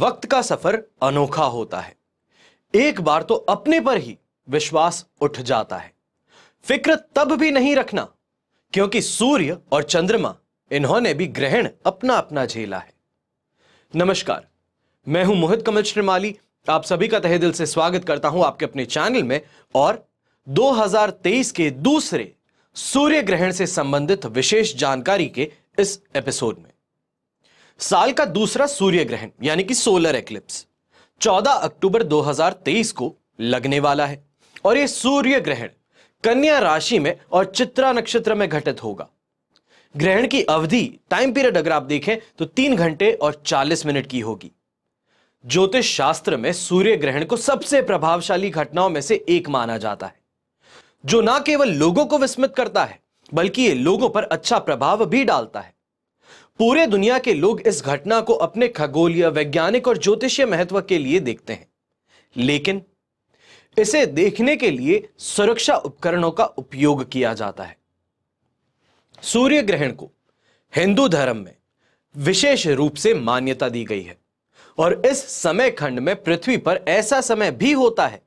वक्त का सफर अनोखा होता है एक बार तो अपने पर ही विश्वास उठ जाता है फिक्र तब भी नहीं रखना क्योंकि सूर्य और चंद्रमा इन्होंने भी ग्रहण अपना अपना झेला है नमस्कार मैं हूं मोहित कमल श्रीमाली आप सभी का तहे दिल से स्वागत करता हूं आपके अपने चैनल में और 2023 के दूसरे सूर्य ग्रहण से संबंधित विशेष जानकारी के इस एपिसोड में साल का दूसरा सूर्य ग्रहण यानी कि सोलर एक्लिप्स 14 अक्टूबर 2023 को लगने वाला है और यह सूर्य ग्रहण कन्या राशि में और चित्रा नक्षत्र में घटित होगा ग्रहण की अवधि टाइम पीरियड अगर आप देखें तो तीन घंटे और चालीस मिनट की होगी ज्योतिष शास्त्र में सूर्य ग्रहण को सबसे प्रभावशाली घटनाओं में से एक माना जाता है जो ना केवल लोगों को विस्मित करता है बल्कि ये लोगों पर अच्छा प्रभाव भी डालता है पूरे दुनिया के लोग इस घटना को अपने खगोलीय वैज्ञानिक और ज्योतिषीय महत्व के लिए देखते हैं लेकिन इसे देखने के लिए सुरक्षा उपकरणों का उपयोग किया जाता है सूर्य ग्रहण को हिंदू धर्म में विशेष रूप से मान्यता दी गई है और इस समय खंड में पृथ्वी पर ऐसा समय भी होता है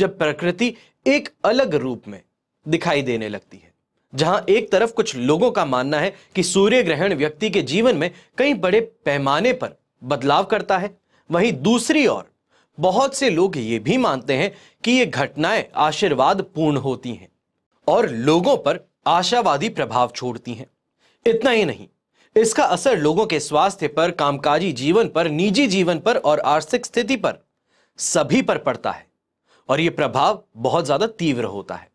जब प्रकृति एक अलग रूप में दिखाई देने लगती है जहां एक तरफ कुछ लोगों का मानना है कि सूर्य ग्रहण व्यक्ति के जीवन में कई बड़े पैमाने पर बदलाव करता है वहीं दूसरी ओर बहुत से लोग ये भी मानते हैं कि ये घटनाएं आशीर्वाद पूर्ण होती हैं और लोगों पर आशावादी प्रभाव छोड़ती हैं इतना ही नहीं इसका असर लोगों के स्वास्थ्य पर कामकाजी जीवन पर निजी जीवन पर और आर्थिक स्थिति पर सभी पर पड़ता है और ये प्रभाव बहुत ज्यादा तीव्र होता है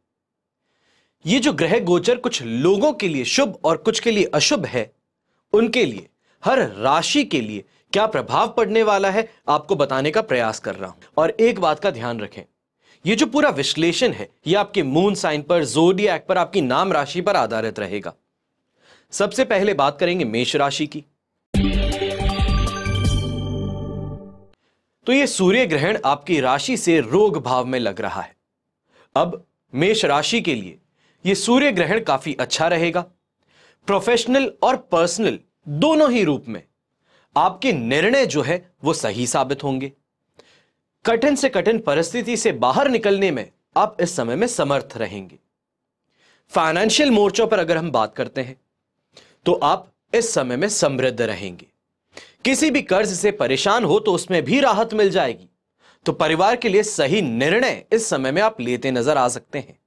ये जो ग्रह गोचर कुछ लोगों के लिए शुभ और कुछ के लिए अशुभ है उनके लिए हर राशि के लिए क्या प्रभाव पड़ने वाला है आपको बताने का प्रयास कर रहा हूं और एक बात का ध्यान रखें ये जो पूरा विश्लेषण है ये आपके मून साइन पर जोडिया पर आपकी नाम राशि पर आधारित रहेगा सबसे पहले बात करेंगे मेष राशि की तो ये सूर्य ग्रहण आपकी राशि से रोग भाव में लग रहा है अब मेष राशि के लिए ये सूर्य ग्रहण काफी अच्छा रहेगा प्रोफेशनल और पर्सनल दोनों ही रूप में आपके निर्णय जो है वो सही साबित होंगे कठिन से कठिन परिस्थिति से बाहर निकलने में आप इस समय में समर्थ रहेंगे फाइनेंशियल मोर्चों पर अगर हम बात करते हैं तो आप इस समय में समृद्ध रहेंगे किसी भी कर्ज से परेशान हो तो उसमें भी राहत मिल जाएगी तो परिवार के लिए सही निर्णय इस समय में आप लेते नजर आ सकते हैं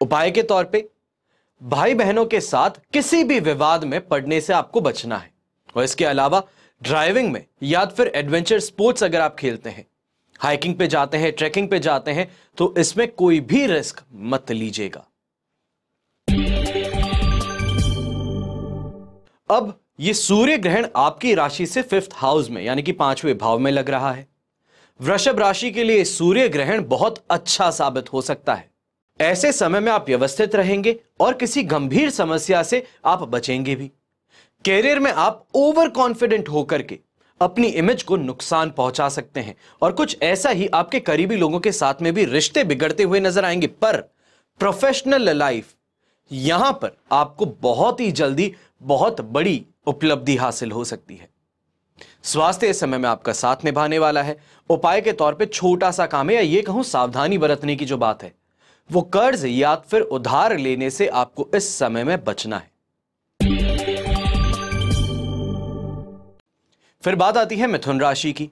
उपाय के तौर पे भाई बहनों के साथ किसी भी विवाद में पड़ने से आपको बचना है और इसके अलावा ड्राइविंग में या तो फिर एडवेंचर स्पोर्ट्स अगर आप खेलते हैं हाइकिंग पे जाते हैं ट्रैकिंग पे जाते हैं तो इसमें कोई भी रिस्क मत लीजिएगा अब ये सूर्य ग्रहण आपकी राशि से फिफ्थ हाउस में यानी कि पांचवें भाव में लग रहा है वृषभ राशि के लिए सूर्य ग्रहण बहुत अच्छा साबित हो सकता है ऐसे समय में आप व्यवस्थित रहेंगे और किसी गंभीर समस्या से आप बचेंगे भी कैरियर में आप ओवर कॉन्फिडेंट होकर के अपनी इमेज को नुकसान पहुंचा सकते हैं और कुछ ऐसा ही आपके करीबी लोगों के साथ में भी रिश्ते बिगड़ते हुए नजर आएंगे पर प्रोफेशनल लाइफ यहां पर आपको बहुत ही जल्दी बहुत बड़ी उपलब्धि हासिल हो सकती है स्वास्थ्य इस समय में आपका साथ निभाने वाला है उपाय के तौर पे छोटा सा काम है या ये कहूं सावधानी बरतने की जो बात है वो कर्ज या फिर उधार लेने से आपको इस समय में बचना है फिर बात आती है मिथुन राशि की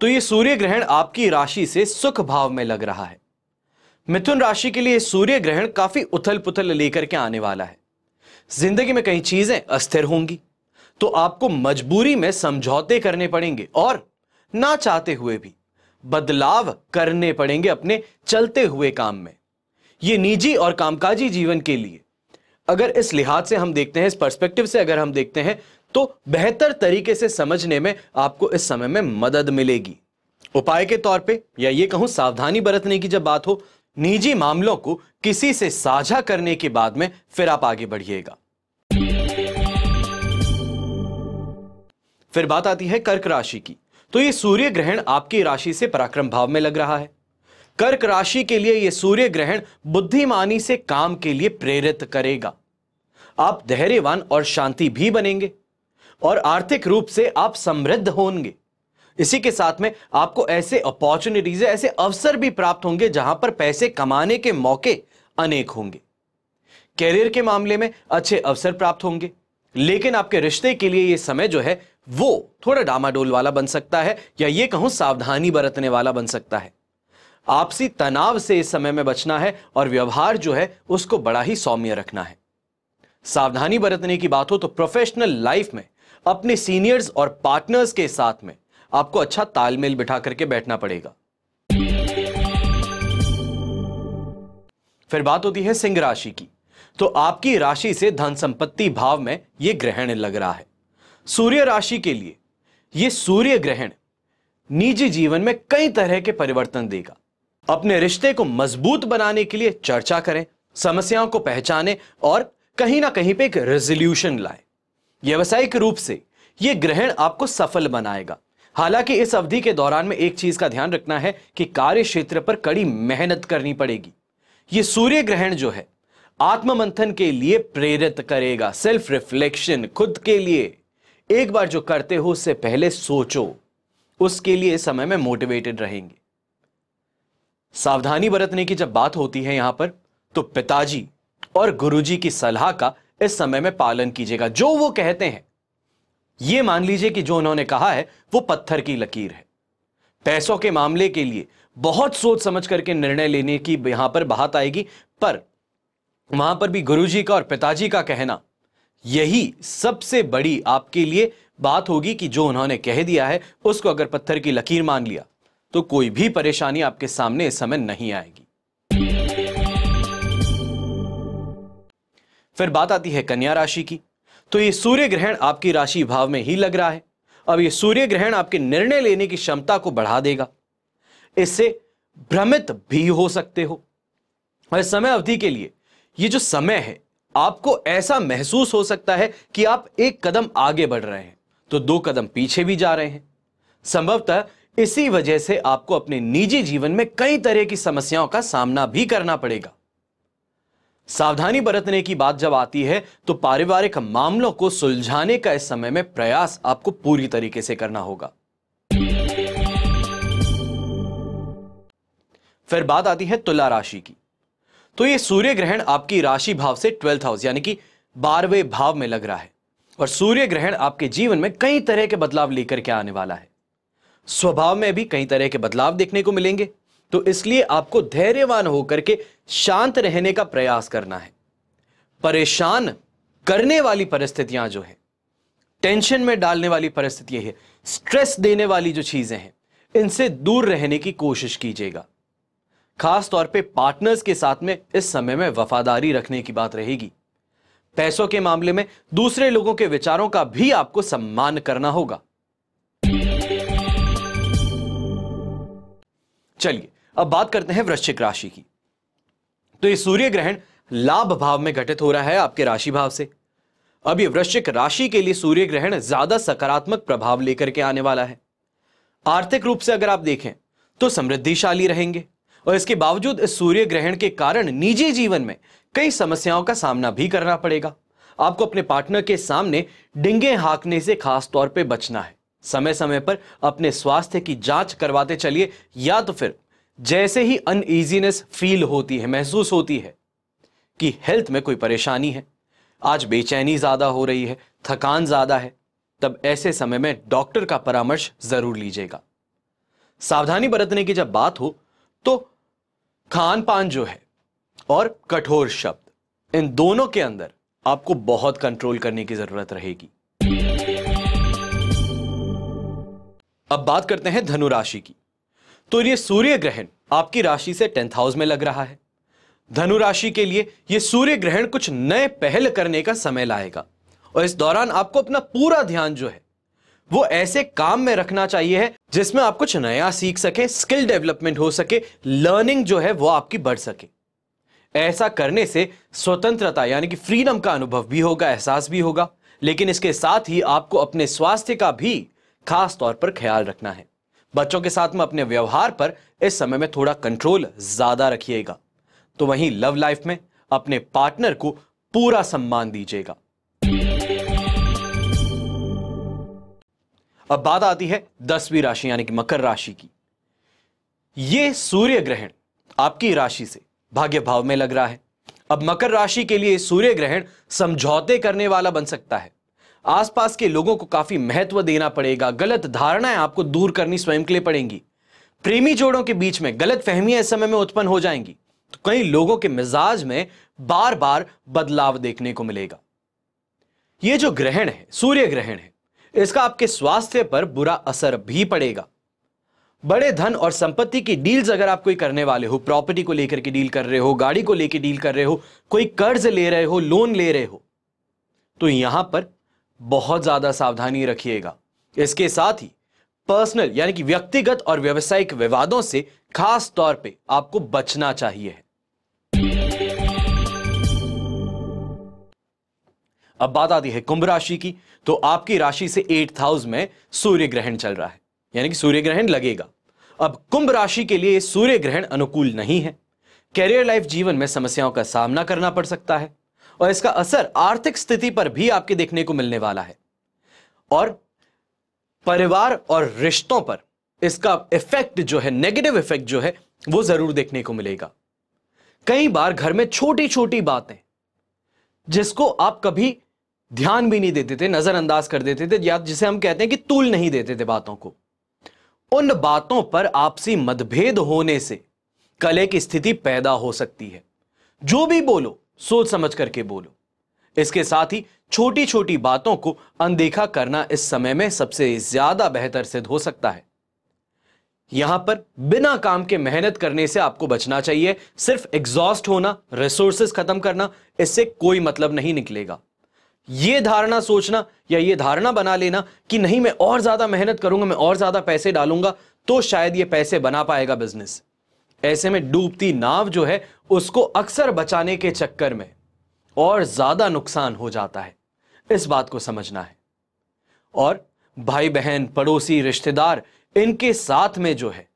तो ये सूर्य ग्रहण आपकी राशि से सुख भाव में लग रहा है मिथुन राशि के लिए सूर्य ग्रहण काफी उथल पुथल लेकर के आने वाला है जिंदगी में कई चीजें अस्थिर होंगी तो आपको मजबूरी में समझौते करने पड़ेंगे और ना चाहते हुए भी बदलाव करने पड़ेंगे अपने चलते हुए काम में ये निजी और कामकाजी जीवन के लिए अगर इस लिहाज से हम देखते हैं इस पर्सपेक्टिव से अगर हम देखते हैं तो बेहतर तरीके से समझने में आपको इस समय में मदद मिलेगी उपाय के तौर पे या ये कहूं सावधानी बरतने की जब बात हो निजी मामलों को किसी से साझा करने के बाद में फिर आप आगे बढ़िएगा फिर बात आती है कर्क राशि की तो ये सूर्य ग्रहण आपकी राशि से पराक्रम भाव में लग रहा है कर्क राशि के लिए यह सूर्य ग्रहण बुद्धिमानी से काम के लिए प्रेरित करेगा आप धैर्यवान और शांति भी बनेंगे और आर्थिक रूप से आप समृद्ध होंगे इसी के साथ में आपको ऐसे अपॉर्चुनिटीज ऐसे अवसर भी प्राप्त होंगे जहां पर पैसे कमाने के मौके अनेक होंगे करियर के मामले में अच्छे अवसर प्राप्त होंगे लेकिन आपके रिश्ते के लिए यह समय जो है वो थोड़ा डामाडोल वाला बन सकता है या ये कहूं सावधानी बरतने वाला बन सकता है आपसी तनाव से इस समय में बचना है और व्यवहार जो है उसको बड़ा ही सौम्य रखना है सावधानी बरतने की बात हो तो प्रोफेशनल लाइफ में अपने सीनियर्स और पार्टनर्स के साथ में आपको अच्छा तालमेल बिठा करके बैठना पड़ेगा फिर बात होती है सिंह राशि की तो आपकी राशि से धन संपत्ति भाव में यह ग्रहण लग रहा है सूर्य राशि के लिए यह सूर्य ग्रहण निजी जीवन में कई तरह के परिवर्तन देगा अपने रिश्ते को मजबूत बनाने के लिए चर्चा करें समस्याओं को पहचाने और कहीं ना कहीं पे एक रेजोल्यूशन लाए व्यवसायिक रूप से यह ग्रहण आपको सफल बनाएगा हालांकि इस अवधि के दौरान में एक चीज का ध्यान रखना है कि कार्य क्षेत्र पर कड़ी मेहनत करनी पड़ेगी ये सूर्य ग्रहण जो है आत्ममंथन के लिए प्रेरित करेगा सेल्फ रिफ्लेक्शन खुद के लिए एक बार जो करते हो उससे पहले सोचो उसके लिए समय में मोटिवेटेड रहेंगे सावधानी बरतने की जब बात होती है यहां पर तो पिताजी और गुरुजी की सलाह का इस समय में पालन कीजिएगा जो वो कहते हैं ये मान लीजिए कि जो उन्होंने कहा है वो पत्थर की लकीर है पैसों के मामले के लिए बहुत सोच समझ करके निर्णय लेने की यहां पर बात आएगी पर वहां पर भी गुरुजी का और पिताजी का कहना यही सबसे बड़ी आपके लिए बात होगी कि जो उन्होंने कह दिया है उसको अगर पत्थर की लकीर मान लिया तो कोई भी परेशानी आपके सामने इस समय नहीं आएगी फिर बात आती है कन्या राशि की तो ये सूर्य ग्रहण आपकी राशि भाव में ही लग रहा है अब ये सूर्य ग्रहण आपके निर्णय लेने की क्षमता को बढ़ा देगा इससे भ्रमित भी हो सकते हो और समय अवधि के लिए ये जो समय है आपको ऐसा महसूस हो सकता है कि आप एक कदम आगे बढ़ रहे हैं तो दो कदम पीछे भी जा रहे हैं संभवतः इसी वजह से आपको अपने निजी जीवन में कई तरह की समस्याओं का सामना भी करना पड़ेगा सावधानी बरतने की बात जब आती है तो पारिवारिक मामलों को सुलझाने का इस समय में प्रयास आपको पूरी तरीके से करना होगा फिर बात आती है तुला राशि की तो ये सूर्य ग्रहण आपकी राशि भाव से ट्वेल्थ हाउस यानी कि बारहवें भाव में लग रहा है और सूर्य ग्रहण आपके जीवन में कई तरह के बदलाव लेकर के आने वाला है स्वभाव में भी कई तरह के बदलाव देखने को मिलेंगे तो इसलिए आपको धैर्यवान होकर के शांत रहने का प्रयास करना है परेशान करने वाली परिस्थितियां जो है टेंशन में डालने वाली परिस्थितियां है स्ट्रेस देने वाली जो चीजें हैं इनसे दूर रहने की कोशिश कीजिएगा खास तौर पे पार्टनर्स के साथ में इस समय में वफादारी रखने की बात रहेगी पैसों के मामले में दूसरे लोगों के विचारों का भी आपको सम्मान करना होगा चलिए अब बात करते हैं वृश्चिक राशि की तो ये सूर्य ग्रहण लाभ भाव में घटित हो रहा है आपके राशि भाव से अब ये वृश्चिक राशि के लिए सूर्य ग्रहण ज्यादा सकारात्मक प्रभाव लेकर के आने वाला है आर्थिक रूप से अगर आप देखें तो समृद्धिशाली रहेंगे और इसके बावजूद इस सूर्य ग्रहण के कारण निजी जीवन में कई समस्याओं का सामना भी करना पड़ेगा आपको अपने पार्टनर के सामने डिंगे हाँकने से खास तौर पे बचना है समय समय पर अपने स्वास्थ्य की जांच करवाते चलिए या तो फिर जैसे ही अनईजीनेस फील होती है महसूस होती है कि हेल्थ में कोई परेशानी है आज बेचैनी ज़्यादा हो रही है थकान ज़्यादा है तब ऐसे समय में डॉक्टर का परामर्श ज़रूर लीजिएगा सावधानी बरतने की जब बात हो तो खान पान जो है और कठोर शब्द इन दोनों के अंदर आपको बहुत कंट्रोल करने की ज़रूरत रहेगी अब बात करते हैं धनु राशि की तो ये सूर्य ग्रहण आपकी राशि से टेंथ हाउस में लग रहा है धनु राशि के लिए ये सूर्य ग्रहण कुछ नए पहल करने का समय लाएगा और इस दौरान आपको अपना पूरा ध्यान जो है वो ऐसे काम में रखना चाहिए है जिसमें आप कुछ नया सीख सके स्किल डेवलपमेंट हो सके लर्निंग जो है वो आपकी बढ़ सके ऐसा करने से स्वतंत्रता यानी कि फ्रीडम का अनुभव भी होगा एहसास भी होगा लेकिन इसके साथ ही आपको अपने स्वास्थ्य का भी खास तौर पर ख्याल रखना है बच्चों के साथ में अपने व्यवहार पर इस समय में थोड़ा कंट्रोल ज्यादा रखिएगा तो वहीं लव लाइफ में अपने पार्टनर को पूरा सम्मान दीजिएगा अब बात आती है दसवीं राशि यानी कि मकर राशि की यह सूर्य ग्रहण आपकी राशि से भाग्य भाव में लग रहा है अब मकर राशि के लिए सूर्य ग्रहण समझौते करने वाला बन सकता है आसपास के लोगों को काफी महत्व देना पड़ेगा गलत धारणाएं आपको दूर करनी स्वयं के लिए पड़ेंगी प्रेमी जोड़ों के बीच में गलत फहमियां इस समय में उत्पन्न हो जाएंगी तो कई लोगों के मिजाज में बार बार बदलाव देखने को मिलेगा यह जो ग्रहण है सूर्य ग्रहण है इसका आपके स्वास्थ्य पर बुरा असर भी पड़ेगा बड़े धन और संपत्ति की डील्स अगर आप कोई करने वाले हो प्रॉपर्टी को लेकर के डील कर रहे हो गाड़ी को लेकर डील कर रहे हो कोई कर्ज ले रहे हो लोन ले रहे हो तो यहां पर बहुत ज्यादा सावधानी रखिएगा इसके साथ ही पर्सनल यानी कि व्यक्तिगत और व्यवसायिक विवादों से खास तौर पे आपको बचना चाहिए अब बात आती है कुंभ राशि की तो आपकी राशि से एट हाउस में सूर्य ग्रहण चल रहा है यानी कि सूर्य ग्रहण लगेगा अब कुंभ राशि के लिए सूर्य ग्रहण अनुकूल नहीं है कैरियर लाइफ जीवन में समस्याओं का सामना करना पड़ सकता है और इसका असर आर्थिक स्थिति पर भी आपके देखने को मिलने वाला है और परिवार और रिश्तों पर इसका इफेक्ट जो है नेगेटिव इफेक्ट जो है वो जरूर देखने को मिलेगा कई बार घर में छोटी छोटी बातें जिसको आप कभी ध्यान भी नहीं देते थे नजरअंदाज कर देते थे या जिसे हम कहते हैं कि तूल नहीं देते थे बातों को उन बातों पर आपसी मतभेद होने से कले की स्थिति पैदा हो सकती है जो भी बोलो सोच समझ करके बोलो इसके साथ ही छोटी छोटी बातों को अनदेखा करना इस समय में सबसे ज्यादा बेहतर सिद्ध हो सकता है यहां पर बिना काम के मेहनत करने से आपको बचना चाहिए सिर्फ एग्जॉस्ट होना रिसोर्सेस खत्म करना इससे कोई मतलब नहीं निकलेगा यह धारणा सोचना या यह धारणा बना लेना कि नहीं मैं और ज्यादा मेहनत करूंगा मैं और ज्यादा पैसे डालूंगा तो शायद यह पैसे बना पाएगा बिजनेस ऐसे में डूबती नाव जो है उसको अक्सर बचाने के चक्कर में और ज्यादा नुकसान हो जाता है इस बात को समझना है और भाई बहन पड़ोसी रिश्तेदार इनके साथ में जो है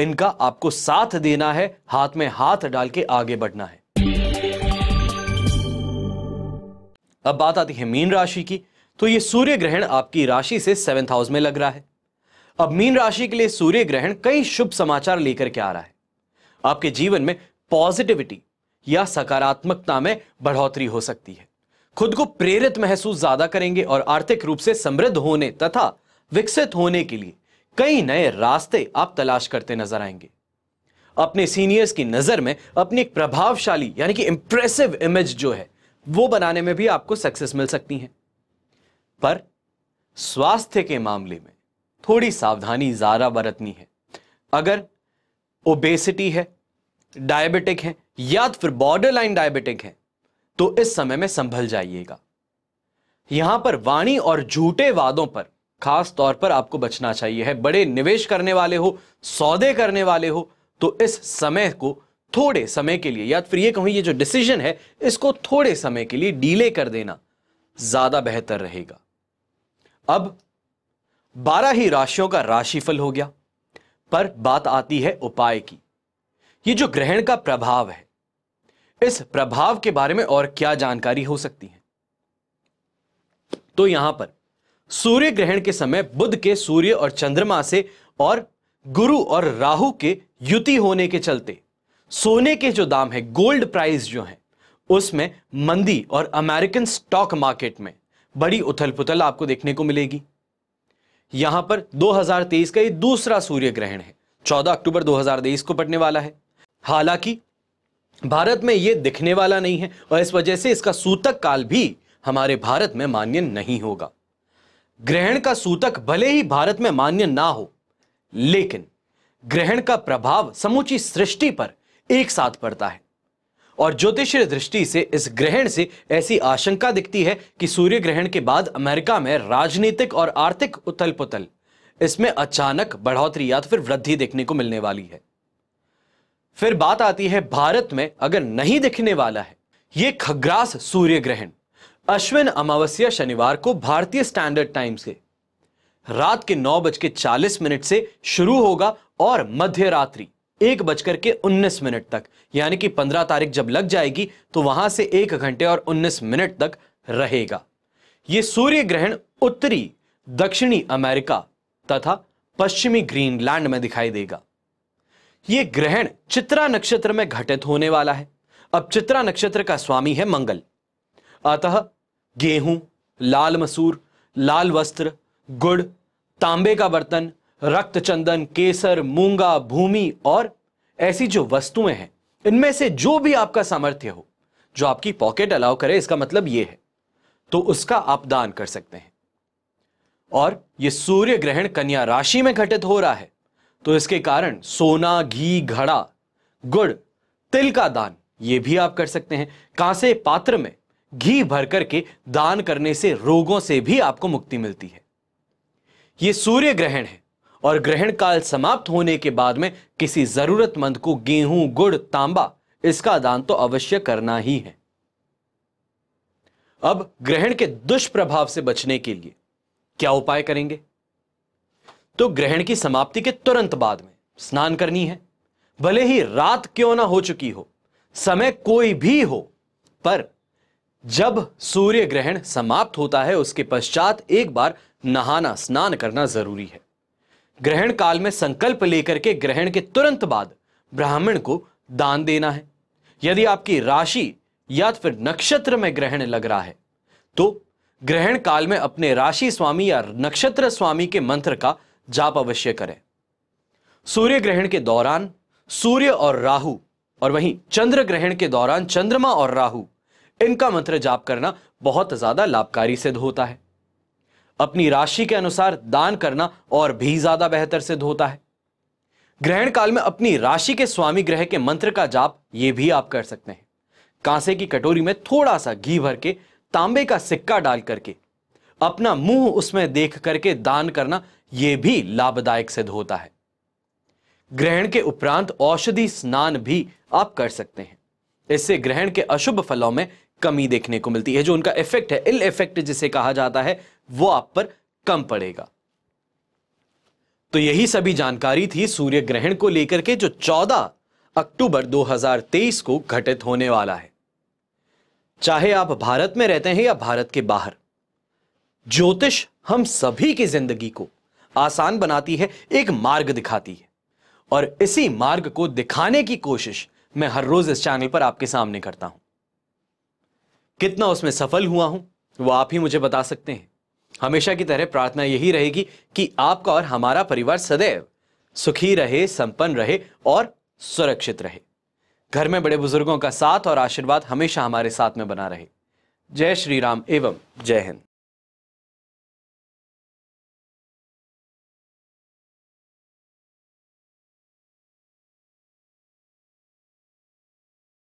इनका आपको साथ देना है हाथ में हाथ डाल के आगे बढ़ना है अब बात आती है मीन राशि की तो ये सूर्य ग्रहण आपकी राशि से सेवेंथ हाउस में लग रहा है अब मीन राशि के लिए सूर्य ग्रहण कई शुभ समाचार लेकर के आ रहा है आपके जीवन में पॉजिटिविटी या सकारात्मकता में बढ़ोतरी हो सकती है खुद को प्रेरित महसूस ज्यादा करेंगे और आर्थिक रूप से समृद्ध होने तथा विकसित होने के लिए कई नए रास्ते आप तलाश करते नजर आएंगे अपने सीनियर्स की नजर में अपनी एक प्रभावशाली यानी कि इंप्रेसिव इमेज जो है वो बनाने में भी आपको सक्सेस मिल सकती है पर स्वास्थ्य के मामले में थोड़ी सावधानी ज़्यादा बरतनी है अगर ओबेसिटी है डायबिटिक है या तो फिर बॉर्डर लाइन डायबिटिक है तो इस समय में संभल जाइएगा यहां पर वाणी और झूठे वादों पर खास तौर पर आपको बचना चाहिए है बड़े निवेश करने वाले हो सौदे करने वाले हो तो इस समय को थोड़े समय के लिए या तो फिर ये कहूं ये जो डिसीजन है इसको थोड़े समय के लिए डीले कर देना ज्यादा बेहतर रहेगा अब बारह ही राशियों का राशिफल हो गया पर बात आती है उपाय की ये जो ग्रहण का प्रभाव है इस प्रभाव के बारे में और क्या जानकारी हो सकती है तो यहां पर सूर्य ग्रहण के समय बुध के सूर्य और चंद्रमा से और गुरु और राहु के युति होने के चलते सोने के जो दाम है गोल्ड प्राइस जो है उसमें मंदी और अमेरिकन स्टॉक मार्केट में बड़ी उथल पुथल आपको देखने को मिलेगी यहां पर 2023 का ये दूसरा सूर्य ग्रहण है 14 अक्टूबर 2023 को पड़ने वाला है हालांकि भारत में ये दिखने वाला नहीं है और इस वजह से इसका सूतक काल भी हमारे भारत में मान्य नहीं होगा ग्रहण का सूतक भले ही भारत में मान्य ना हो लेकिन ग्रहण का प्रभाव समूची सृष्टि पर एक साथ पड़ता है और ज्योतिषीय दृष्टि से इस ग्रहण से ऐसी आशंका दिखती है कि सूर्य ग्रहण के बाद अमेरिका में राजनीतिक और आर्थिक उथल पुथल इसमें अचानक बढ़ोतरी या तो फिर वृद्धि देखने को मिलने वाली है फिर बात आती है भारत में अगर नहीं दिखने वाला है ये खग्रास सूर्य ग्रहण अश्विन अमावस्या शनिवार को भारतीय स्टैंडर्ड टाइम से रात के नौ बज के चालीस मिनट से शुरू होगा और मध्य रात्रि एक बजकर के उन्नीस मिनट तक यानी कि पंद्रह तारीख जब लग जाएगी तो वहां से एक घंटे और उन्नीस मिनट तक रहेगा यह सूर्य ग्रहण उत्तरी दक्षिणी अमेरिका तथा पश्चिमी ग्रीनलैंड में दिखाई देगा यह ग्रहण चित्रा नक्षत्र में घटित होने वाला है अब चित्रा नक्षत्र का स्वामी है मंगल अतः गेहूं लाल मसूर लाल वस्त्र गुड़ तांबे का बर्तन रक्त चंदन केसर मूंगा भूमि और ऐसी जो वस्तुएं हैं इनमें से जो भी आपका सामर्थ्य हो जो आपकी पॉकेट अलाउ करे इसका मतलब यह है तो उसका आप दान कर सकते हैं और यह सूर्य ग्रहण कन्या राशि में घटित हो रहा है तो इसके कारण सोना घी घड़ा गुड़ तिल का दान ये भी आप कर सकते हैं कांसे पात्र में घी भर करके दान करने से रोगों से भी आपको मुक्ति मिलती है यह सूर्य ग्रहण है और ग्रहण काल समाप्त होने के बाद में किसी जरूरतमंद को गेहूं गुड़ तांबा इसका दान तो अवश्य करना ही है अब ग्रहण के दुष्प्रभाव से बचने के लिए क्या उपाय करेंगे तो ग्रहण की समाप्ति के तुरंत बाद में स्नान करनी है भले ही रात क्यों ना हो चुकी हो समय कोई भी हो पर जब सूर्य ग्रहण समाप्त होता है उसके पश्चात एक बार नहाना स्नान करना जरूरी है ग्रहण काल में संकल्प लेकर के ग्रहण के तुरंत बाद ब्राह्मण को दान देना है यदि आपकी राशि या फिर नक्षत्र में ग्रहण लग रहा है तो ग्रहण काल में अपने राशि स्वामी या नक्षत्र स्वामी के मंत्र का जाप अवश्य करें सूर्य ग्रहण के दौरान सूर्य और राहु और वहीं चंद्र ग्रहण के दौरान चंद्रमा और राहु इनका मंत्र जाप करना बहुत ज्यादा लाभकारी सिद्ध होता है अपनी राशि के अनुसार दान करना और भी ज्यादा बेहतर सिद्ध होता है ग्रहण काल में अपनी राशि के स्वामी ग्रह के मंत्र का जाप ये भी आप कर सकते हैं कांसे की कटोरी में थोड़ा सा घी भर के तांबे का सिक्का डाल करके अपना मुंह उसमें देख करके दान करना यह भी लाभदायक सिद्ध होता है ग्रहण के उपरांत औषधि स्नान भी आप कर सकते हैं इससे ग्रहण के अशुभ फलों में कमी देखने को मिलती है जो उनका इफेक्ट है इल इफेक्ट जिसे कहा जाता है वो आप पर कम पड़ेगा तो यही सभी जानकारी थी सूर्य ग्रहण को लेकर के जो 14 अक्टूबर 2023 को घटित होने वाला है चाहे आप भारत में रहते हैं या भारत के बाहर ज्योतिष हम सभी की जिंदगी को आसान बनाती है एक मार्ग दिखाती है और इसी मार्ग को दिखाने की कोशिश मैं हर रोज इस चैनल पर आपके सामने करता हूं कितना उसमें सफल हुआ हूं वो आप ही मुझे बता सकते हैं हमेशा की तरह प्रार्थना यही रहेगी कि आपका और हमारा परिवार सदैव सुखी रहे संपन्न रहे और सुरक्षित रहे घर में बड़े बुजुर्गों का साथ और आशीर्वाद हमेशा हमारे साथ में बना रहे जय श्री राम एवं जय हिंद